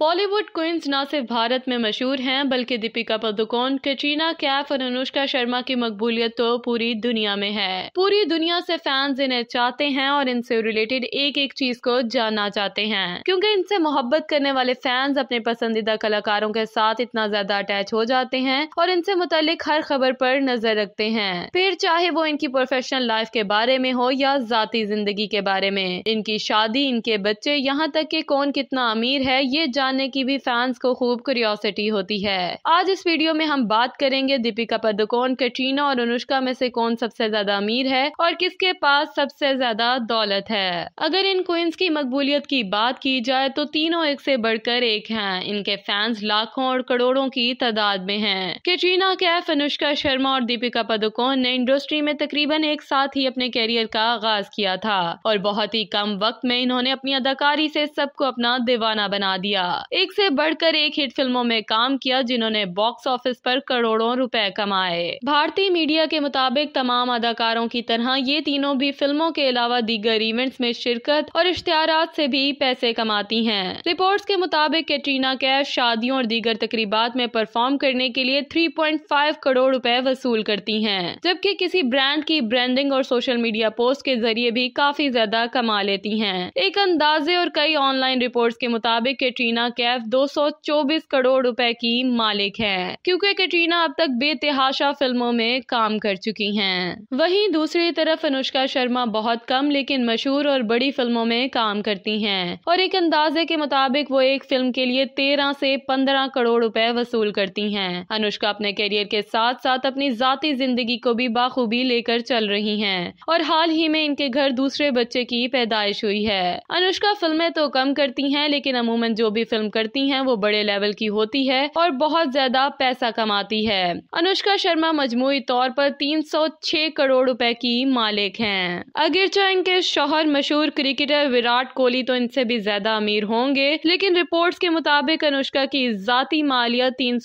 Bollywood queen's न सिर्फ भारत में मशहूर हैं बल्कि दीपिका पादुकोण कचीना कैफ और अनुष्का शर्मा की मकबूलियत तो पूरी दुनिया में है पूरी दुनिया से फैंस इन्हें चाहते हैं और इनसे रिलेटेड एक एक चीज को जानना चाहते हैं क्योंकि इनसे मोहब्बत करने वाले फैंस अपने पसंदीदा कलाकारों के साथ इतना ज्यादा अटैच हो जाते हैं और इनसे मुतल हर खबर पर नजर रखते हैं फिर चाहे वो इनकी प्रोफेशनल लाइफ के बारे में हो या जाती जिंदगी के बारे में इनकी शादी इनके बच्चे यहाँ तक कि कौन कितना अमीर है ये जानने की भी फैंस को खूब क्यूरियोसिटी होती है आज इस वीडियो में हम बात करेंगे दीपिका पदुकोण कैटरीना और अनुष्का में से कौन सबसे ज्यादा अमीर है और किसके पास सबसे ज्यादा दौलत है अगर इन क्वींस की मकबूलियत की बात की जाए तो तीनों एक से बढ़कर एक हैं इनके फैंस लाखों और करोड़ों की तादाद में हैं कैटरीना कैफ अनुष्का शर्मा और दीपिका पदुकोण ने इंडस्ट्री में तकरीबन एक साथ ही अपने कैरियर का आगाज किया था और बहुत ही कम वक्त में इन्होंने अपनी अदाकारी से सबको अपना दीवाना बना दिया एक से बढ़कर एक हिट फिल्मों में काम किया जिन्होंने बॉक्स ऑफिस पर करोड़ों रुपए कमाए भारतीय मीडिया के मुताबिक तमाम अदाकारों की तरह ये तीनों भी फिल्मों के अलावा दीगर इवेंट्स में शिरकत और इश्तेहार से भी पैसे कमाती हैं रिपोर्ट्स के मुताबिक कैटरीना कैश शादियों और दीगर तकरीबा में परफॉर्म करने के लिए 3.5 करोड़ रुपए वसूल करती हैं जबकि किसी ब्रांड की ब्रांडिंग और सोशल मीडिया पोस्ट के जरिए भी काफी ज्यादा कमा लेती हैं एक अंदाजे और कई ऑनलाइन रिपोर्ट्स के मुताबिक कैटरीना कैटरीना कैफ 224 करोड़ रुपए की मालिक है क्योंकि कैटरीना अब तक बेतहाशा फिल्मों में काम कर चुकी हैं वहीं दूसरी तरफ अनुष्का शर्मा बहुत कम लेकिन मशहूर और बड़ी फिल्मों में काम करती है और एक अंदाजे के मुताबिक वो एक फिल्म के लिए तेरह से पंद्रह करोड़ रूपए वसूल करती है अनुष्का अपने करियर के साथ साथ अपनी जाती जिंदगी को भी बाखूबी लेकर चल रही हैं और हाल ही में इनके घर दूसरे बच्चे की पैदाइश हुई है अनुष्का फिल्में तो कम करती हैं लेकिन अमूमन जो भी फिल्म करती हैं वो बड़े लेवल की होती है और बहुत ज्यादा पैसा कमाती है अनुष्का शर्मा मजमुई तौर पर 306 करोड़ रुपए की मालिक हैं अगिरचा इनके शोहर मशहूर क्रिकेटर विराट कोहली तो इनसे भी ज्यादा अमीर होंगे लेकिन रिपोर्ट के मुताबिक अनुष्का की जाती मालिया तीन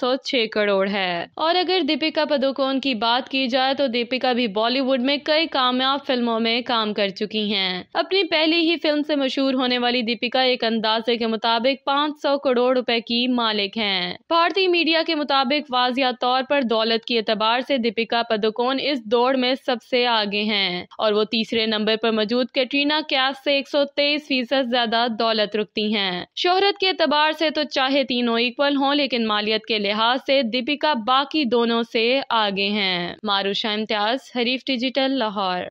करोड़ है और अगर दीपिका पदुकोण की बात की जाए तो दीपिका भी बॉलीवुड में कई कामयाब फिल्मों में काम कर चुकी हैं अपनी पहली ही फिल्म से मशहूर होने वाली दीपिका एक अंदाजे के मुताबिक पाँच सौ करोड़ रुपए की मालिक हैं भारतीय मीडिया के मुताबिक वाजिया तौर पर दौलत के एतबार से दीपिका पदुकोण इस दौड़ में सबसे आगे हैं और वो तीसरे नंबर पर मौजूद कैटरीना कैफ से 123 फीसद ज्यादा दौलत रुकती हैं शोहरत के एतबार से तो चाहे तीनों इक्वल हों लेकिन मालियत के लिहाज से दीपिका बाकी दोनों से आगे हैं मारूशा इम्तियाज हरीफ डिजिटल लाहौर